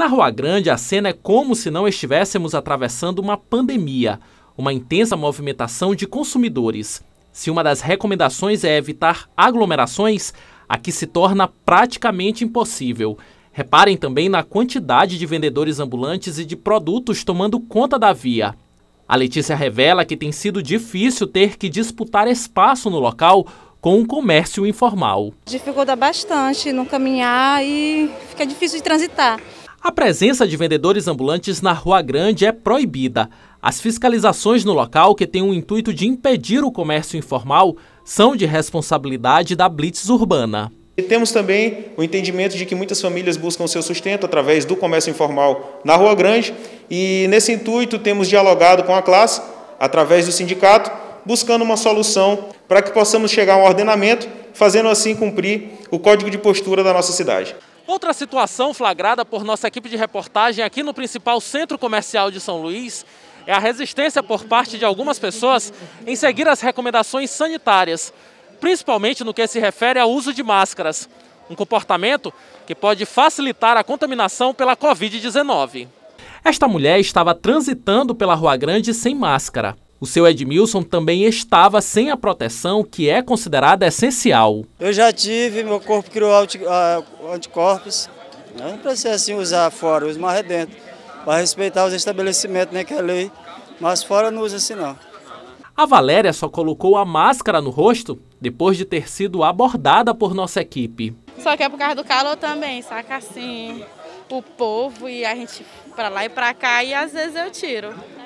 Na Rua Grande, a cena é como se não estivéssemos atravessando uma pandemia, uma intensa movimentação de consumidores. Se uma das recomendações é evitar aglomerações, aqui se torna praticamente impossível. Reparem também na quantidade de vendedores ambulantes e de produtos tomando conta da via. A Letícia revela que tem sido difícil ter que disputar espaço no local com o comércio informal. Dificulta bastante no caminhar e fica difícil de transitar. A presença de vendedores ambulantes na Rua Grande é proibida. As fiscalizações no local, que têm o intuito de impedir o comércio informal, são de responsabilidade da Blitz Urbana. E temos também o entendimento de que muitas famílias buscam seu sustento através do comércio informal na Rua Grande e, nesse intuito, temos dialogado com a classe, através do sindicato, buscando uma solução para que possamos chegar a um ordenamento, fazendo assim cumprir o código de postura da nossa cidade. Outra situação flagrada por nossa equipe de reportagem aqui no principal centro comercial de São Luís é a resistência por parte de algumas pessoas em seguir as recomendações sanitárias, principalmente no que se refere ao uso de máscaras, um comportamento que pode facilitar a contaminação pela Covid-19. Esta mulher estava transitando pela Rua Grande sem máscara. O seu Edmilson também estava sem a proteção que é considerada essencial. Eu já tive, meu corpo criou ah, anticorpos. Né? Não precisa assim usar fora, usa mais dentro, para respeitar os estabelecimentos, né, que é lei. Mas fora não usa assim não. A Valéria só colocou a máscara no rosto depois de ter sido abordada por nossa equipe. Só que é por causa do calor também, saca assim, o povo e a gente para lá e para cá e às vezes eu tiro.